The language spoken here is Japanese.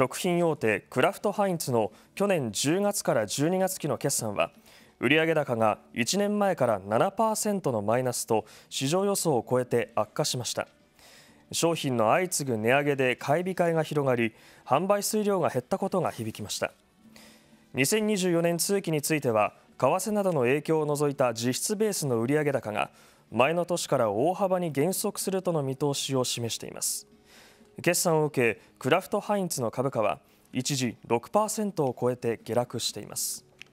食品大手クラフトハインツの去年10月から12月期の決算は売上高が1年前から7%のマイナスと市場予想を超えて悪化しました商品の相次ぐ値上げで買い控えが広がり販売数量が減ったことが響きました2024年通期については為替などの影響を除いた実質ベースの売上高が前の年から大幅に減速するとの見通しを示しています決算を受けクラフトハインツの株価は一時6%を超えて下落しています